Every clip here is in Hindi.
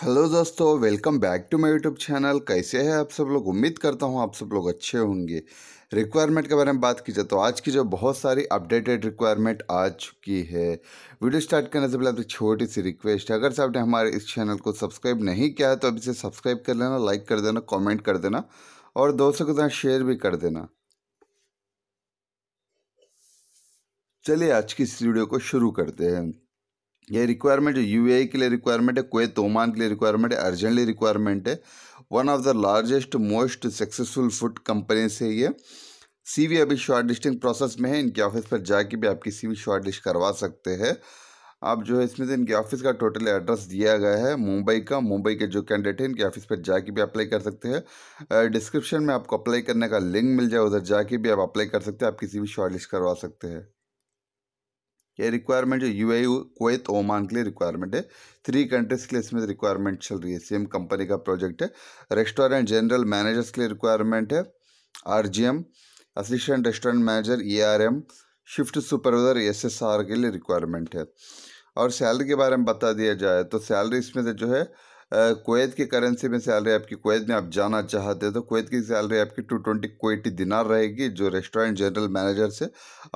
हेलो दोस्तों welcome back to my YouTube channel कैसे हैं आप सब लोग उम्मीद करता हूं आप सब लोग अच्छे होंगे रिक्वायरमेंट के बारे में बात की जाए तो आज की जो बहुत सारी अपडेटेड रिक्वायरमेंट आ चुकी है वीडियो स्टार्ट करने से पहले तो छोटी सी रिक्वेस्ट है अगर से आपने हमारे इस चैनल को सब्सक्राइब नहीं किया है तो अभी से सब्सक्राइब कर लेना लाइक कर देना कॉमेंट कर देना और दोस्तों के साथ शेयर भी कर देना चलिए आज की इस वीडियो को शुरू करते हैं ये रिक्वायरमेंट यूएई के लिए रिक्वायरमेंट है कुवैत ओमान के लिए रिक्वायरमेंट है अर्जेंटली रिक्वायरमेंट है one of the largest most successful food company से ये सीवी अभी शॉर्ट लिस्टिंग प्रोसेस में है इनके ऑफिस पर जाके भी आपकी सीवी शॉर्ट लिस्ट करवा सकते हैं आप जो है इसमें से इनके ऑफिस का टोटल एड्रेस दिया गया है मुंबई का मुंबई के जो कैंडिडेट हैं इनके ऑफिस पर जाके भी अप्लाई कर सकते हैं डिस्क्रिप्शन में आपको अप्लाई करने का लिंक मिल जाए उधर जाके भी आप अप्लाई कर सकते हैं आप किसी भी शॉर्ट लिस्ट करवा सकते हैं ये रिक्वायरमेंट जो यू आई कोत ओमान के लिए रिक्वायरमेंट है थ्री कंट्रीज़ के लिए इसमें रिक्वायरमेंट तो चल रही है सेम कंपनी का प्रोजेक्ट है रेस्टोरेंट जनरल मैनेजर्स के लिए रिक्वायरमेंट है R G M assistant restaurant manager A R M shift supervisor S S R के लिए रिक्वायरमेंट है और सैलरी के बारे में बता दिया जाए तो सैलरी इसमें से जो है कोत की करेंसी में सैलरी आपकी कोवैत में आप जाना चाहते हैं तो कोत की सैलरी आपकी टू ट्वेंटी कोटी दिनार रहेगी जो रेस्टोरेंट जनरल मैनेजर से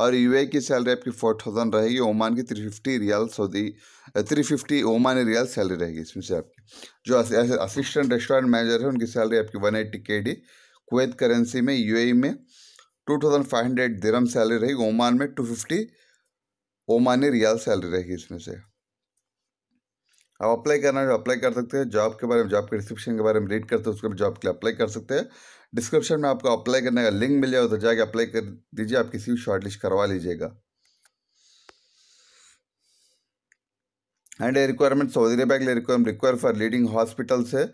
और यूएई की सैलरी आपकी फोर थाउजेंड रहेगी ओमान की three fifty riyal Saudi three fifty Oman riyal salary रहेगी इसमें से आपकी जो असिस्टेंट रेस्टोरेंट मैनेजर है उनकी सैलरी आपकी वन एट्टी के डी कोत करेंसी में यू में two thousand five hundred dirham salary रहेगी ओमान में two fifty Omani riyal salary रहेगी इसमें से आप अप्लाई करना है अप्लाई तो कर सकते हैं जॉब के बारे में जॉब के डिस्क्रिप्शन के बारे में रीड करते हैं उसके जॉब के लिए अप्लाई कर सकते हैं डिस्क्रिप्शन में आपको अप्लाई करने का लिंक मिल जाएगा तो जाके अप्लाई कर दीजिए आप किसी भी शॉर्टलिस्ट करवा लीजिएगा एंड रिक्वायरमेंट सऊदी अरेबिया के लिए requirement require for leading hospitals है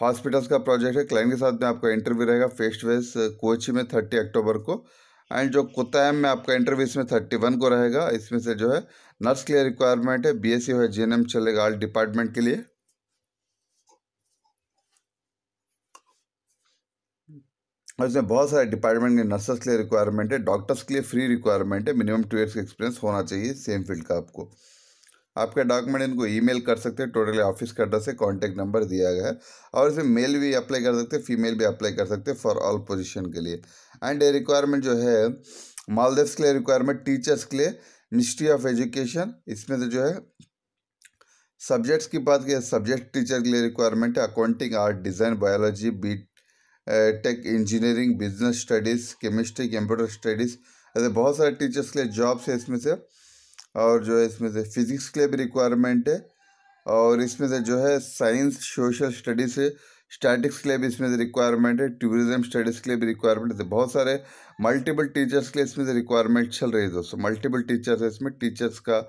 हॉस्पिटल्स का प्रोजेक्ट है क्लाइंट के साथ में आपका इंटरव्यू रहेगा फेस्ट टू कोची में थर्टी अक्टूबर को एंड जो एम में आपका इंटरव्यू इसमें थर्टी वन को रहेगा इसमें से जो है नर्स के लिए रिक्वायरमेंट है बी एस सी हो एन चलेगा ऑल डिपार्टमेंट के लिए और इसमें बहुत सारे डिपार्टमेंट के नर्सेस के लिए रिक्वायरमेंट है डॉक्टर्स के लिए फ्री रिक्वायरमेंट है मिनिमम टू ईयर्स का एक्सपीरियंस होना चाहिए सेम फील्ड का आपको आपके डॉक्यूमेंट इनको ईमेल कर सकते हैं टोटली ऑफिस का एड्रेस है कॉन्टैक्ट नंबर दिया गया है और इसे मेल भी अप्लाई कर सकते हैं फीमेल भी अप्लाई कर सकते हैं फॉर ऑल पोजीशन के लिए एंड ये रिक्वायरमेंट जो है मालदेव के लिए रिक्वायरमेंट टीचर्स के लिए मिनिस्ट्री ऑफ एजुकेशन इसमें से जो है सब्जेक्ट्स की बात की सब्जेक्ट टीचर के लिए रिक्वायरमेंट है accounting art design biology B tech engineering business studies chemistry computer studies ऐसे बहुत सारे टीचर्स के लिए जॉब्स है इसमें से और जो है इसमें से फिज़िक्स के लिए भी रिक्वायरमेंट है और इसमें से जो है साइंस सोशल स्टडीज़ है स्टैटिक्स के लिए भी इसमें से रिक्वायरमेंट है टूरिज्म स्टडीज़ के लिए भी रिक्वायरमेंट है तो बहुत सारे मल्टीपल टीचर्स के लिए इसमें से रिक्वायरमेंट चल रही है दोस्तों मल्टीपल टीचर्स है इसमें टीचर्स का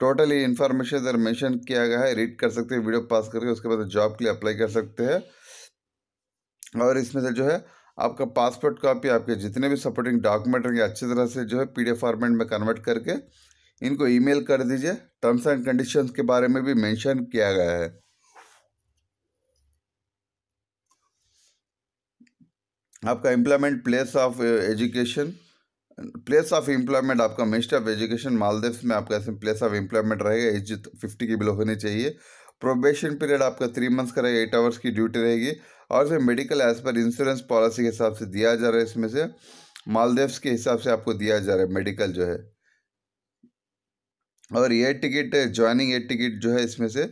टोटली इन्फॉर्मेशन इधर मैंशन किया गया है रीड कर सकते हैं वीडियो पास करके उसके बाद जॉब के लिए अप्लाई कर सकते हैं और इसमें से जो है आपका पासपोर्ट कॉपी आपके जितने भी सपोर्टिंग डॉक्यूमेंट रहेंगे अच्छी तरह से जो है पीडीएफ फॉर्मेट में कन्वर्ट करके इनको ईमेल कर दीजिए टर्म्स एंड कंडीशंस के बारे में भी मेंशन किया गया है आपका employment place of education place of employment आपका मिनिस्टर ऑफ एजुकेशन मालदीव में आपका ऐसे प्लेस ऑफ एम्प्लॉयमेंट रहेगा एज फिफ्टी के बिलो होनी चाहिए प्रोबेशन पीरियड आपका थ्री मंथ्स का रहेगा एट आवर्स की ड्यूटी रहेगी और इसमें मेडिकल एज पर इंश्योरेंस पॉलिसी के हिसाब से दिया जा रहा है इसमें से मालदेव्स के हिसाब से आपको दिया जा रहा है मेडिकल जो है और ये टिकट ज्वाइनिंग एड टिकट जो है इसमें से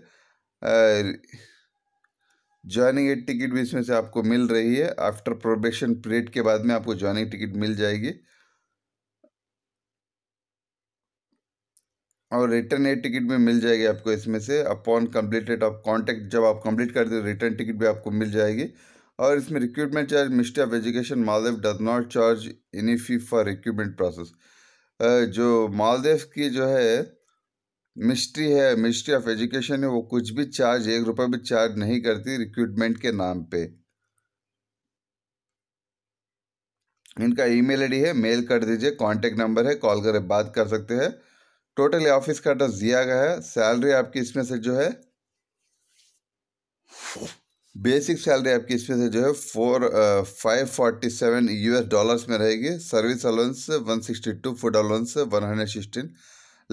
ज्वाइनिंग एड टिकट भी इसमें से आपको मिल रही है आफ्टर प्रोबेशन पीरियड के बाद में आपको ज्वाइनिंग टिकट मिल जाएगी और रिटर्न एड टिकट भी मिल जाएगी आपको इसमें से अपॉन कम्प्लीटेड ऑफ कॉन्टेक्ट जब आप कंप्लीट कर दे रिटर्न टिकट भी आपको मिल जाएगी और इसमें recruitment charge ministry of education Maldives does not charge any fee for recruitment process जो मालदेव की जो है मिस्ट्री है मिनिस्ट्री ऑफ एजुकेशन है वो कुछ भी चार्ज एक रुपये भी चार्ज नहीं करती रिक्रूटमेंट के नाम पे इनका ईमेल आईडी है मेल कर दीजिए कांटेक्ट नंबर है कॉल कर बात कर सकते हैं टोटली ऑफिस का एड्रेस दिया गया है सैलरी आपकी इसमें से जो है बेसिक सैलरी आपकी इसमें से जो है four five forty seven US dollars में रहेगी service allowance one sixty two food allowance one hundred sixteen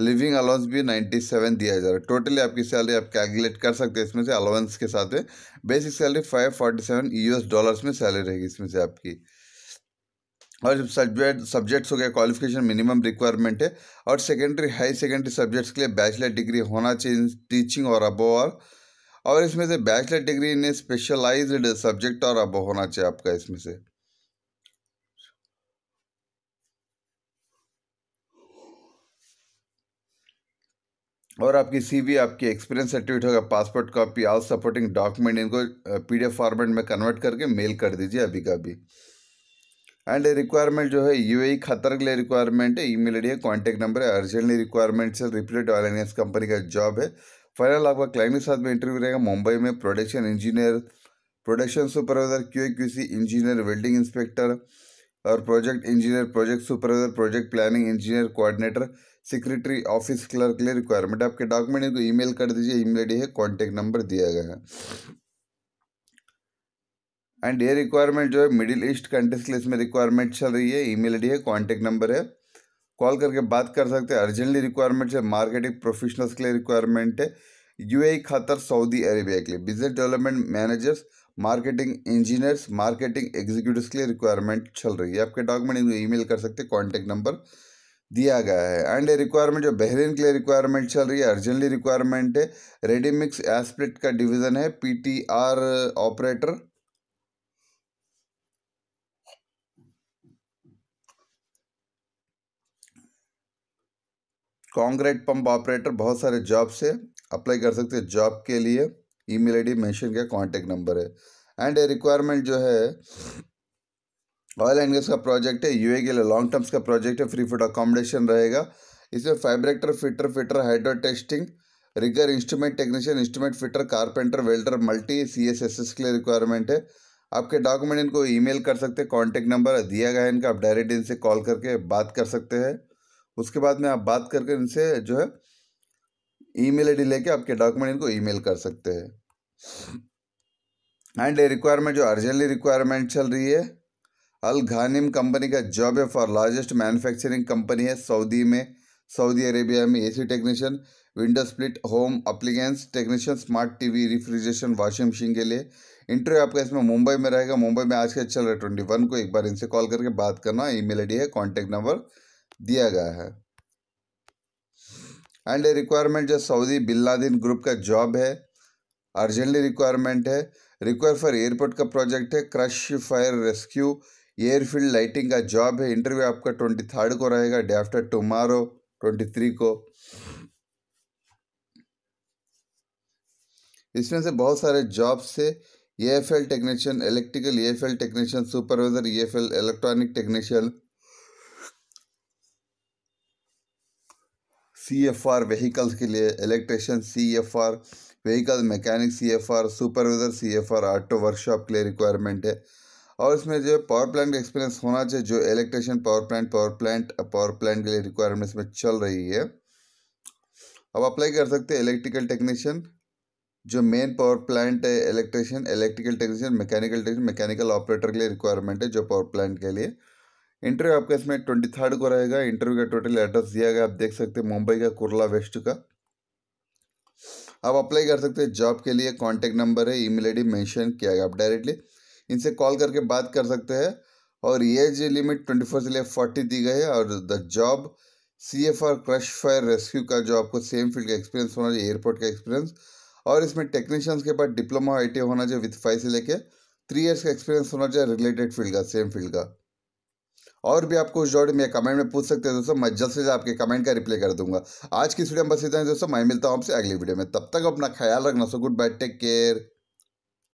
living allowance भी नाइन्टी सेवन दिया जा रहा है टोटली आपकी सैलरी आप कैलकुलेट कर सकते हैं इसमें से अलाउंस के साथ में basic salary five forty seven US dollars में सैलरी रहेगी इसमें से आपकी और सब्जेक्ट सब्जेक्ट्स हो गया क्वालिफिकेशन मिनिमम रिक्वायरमेंट है और सेकेंडरी हाई सेकेंडरी सब्जेक्ट्स के लिए बैचलर डिग्री होना चाहिए टीचिंग और अबो और और इसमें से bachelor degree in specialized subject और अबो होना चाहिए आपका इसमें से और आपकी सीवी, आपकी एक्सपीरियंस सर्टिफिकेट होगा passport copy all supporting document इनको पीडीएफ फॉर्मेट में कन्वर्ट करके मेल कर दीजिए अभी का अभी एंड रिक्वायरमेंट जो है यूएई e खतर के लिए रिक्वायरमेंट है ईमेल आईडी है कॉन्टैक्ट नंबर है अर्जेंटली रिक्वायरमेंट है रिप्लेट अलाइनेंस कंपनी का जॉब है फाइनल आपका क्लाइंट के साथ में इंटरव्यू रहेगा मुंबई में production engineer production supervisor Q C engineer welding inspector और project engineer project supervisor project planning engineer coordinator secretary office clerk के लिए रिक्वायरमेंट आपके डॉक्यूमेंट को ईमेल कर दीजिए ईमेल आईडी है कॉन्टेक्ट नंबर दिया गया है एंड ये रिक्वायरमेंट जो है मिडिल ईस्ट कंट्रीज के लिए इसमें रिक्वायरमेंट चल रही है ईमेल आईडी है कॉन्टेक्ट नंबर है कॉल करके बात कर सकते हैं अर्जेंटली रिक्वायरमेंट है मार्केटिंग प्रोफेशनल्स के लिए रिक्वायरमेंट है ए खातर सऊदी अरेबिया के लिए business development managers marketing engineers marketing executive के लिए रिक्वायरमेंट चल रही है आपके डॉक्यूमेंट ई मेल कर सकते हैं कॉन्टैक्ट नंबर दिया गया है एंड रिक्वायरमेंट जो बहरीन के लिए रिक्वायरमेंट चल रही है अर्जेंटली रिक्वायरमेंट है रेडी मिक्स एस्प्रिट का डिवीज़न है PTR operator concrete pump operator बहुत सारे जॉब से अप्लाई कर सकते हैं जॉब के लिए ईमेल आईडी मेंशन किया कांटेक्ट नंबर है एंड रिक्वायरमेंट जो है ऑयल एंड गैस का प्रोजेक्ट है यूए के लिए लॉन्ग टर्म्स का प्रोजेक्ट है फ्री फूड अकोमोडेशन रहेगा इसमें fabricator fitter fitter hydro testing rigger instrument technician instrument fitter carpenter welder multi C S S S के लिए रिक्वायरमेंट है आपके डॉक्यूमेंट इनको ईमेल कर सकते हैं कॉन्टैक्ट नंबर दिया गया है इनका आप डायरेक्ट इनसे कॉल करके बात कर सकते हैं उसके बाद में आप बात करके इनसे जो है ईमेल आईडी लेके आपके डॉक्यूमेंट इनको मेल कर सकते हैं एंड ये रिक्वायरमेंट जो अर्जेंटली रिक्वायरमेंट चल रही है अल घानिम कंपनी का जॉब है फॉर लार्जेस्ट मैन्युफैक्चरिंग कंपनी है सऊदी में सऊदी अरेबिया में AC technician window split home appliances technician smart TV refrigeration washing machine के लिए इंटरव्यू आपका इसमें मुंबई में रहेगा मुंबई में आज का चल रहा ट्वेंटी वन को एक बार इनसे कॉल करके बात करना ई मेल है कॉन्टैक्ट नंबर दिया गया है एंड रिक्वायरमेंट जो सऊदी बिल्लादीन ग्रुप का जॉब है अर्जेंटली रिक्वायरमेंट है रिक्वायर फॉर एयरपोर्ट का प्रोजेक्ट है crash fire rescue airfield lighting का जॉब है इंटरव्यू आपका ट्वेंटी थर्ड को रहेगा day after tomorrow twenty three को इसमें से बहुत सारे जॉब्स है A F L technician electrical A F L technician supervisor A F L electronic technician C F R vehicles के लिए electrician C F R vehicle mechanic C F R supervisor C F R auto workshop के लिए रिक्वायरमेंट है और इसमें जो पावर प्लांट का एक्सपीरियंस होना चाहिए जो electrician power plant power plant power plant के लिए रिक्वायरमेंट इसमें चल रही है अब अप्लाई कर सकते हैं इलेक्ट्रिकल टेक्नीशियन जो मेन पावर प्लांट है electrician electrical technician mechanical technician mechanical operator के लिए रिक्वायरमेंट है जो पावर प्लांट के लिए इंटरव्यू आपका इसमें ट्वेंटी थर्ड को रहेगा इंटरव्यू का टोटल एड्रेस दिया गया आप देख सकते हैं मुंबई का कुरला वेस्ट का आप अप्लाई कर सकते हैं जॉब के लिए कॉन्टैक्ट नंबर है ईमेल डी मेंशन किया गया आप डायरेक्टली इनसे कॉल करके बात कर सकते हैं और एज लिमिट ट्वेंटी फोर से लिए फोर्टी दी गई है और the job C F R crash fire rescue का जो आपको सेम फील्ड का एक्सपीरियंस होना चाहिए एयरपोर्ट का एक्सपीरियंस और इसमें टेक्नीशियंस के पास डिप्लोमा आई टी होना चाहिए विथ फाइव से लेके थ्री ईयर्स का एक्सपीरियंस होना चाहिए रिलेटेड फील्ड का सेम फील्ड का और भी आपको उस जॉड में कमेंट में पूछ सकते हैं दोस्तों मैं जल्द से जल्द आपके कमेंट का रिप्लाई कर दूंगा आज की वीडियो में बस इतना है दोस्तों मैं मिलता हूँ आपसे अगली वीडियो में तब तक अपना ख्याल रखना so goodbye take care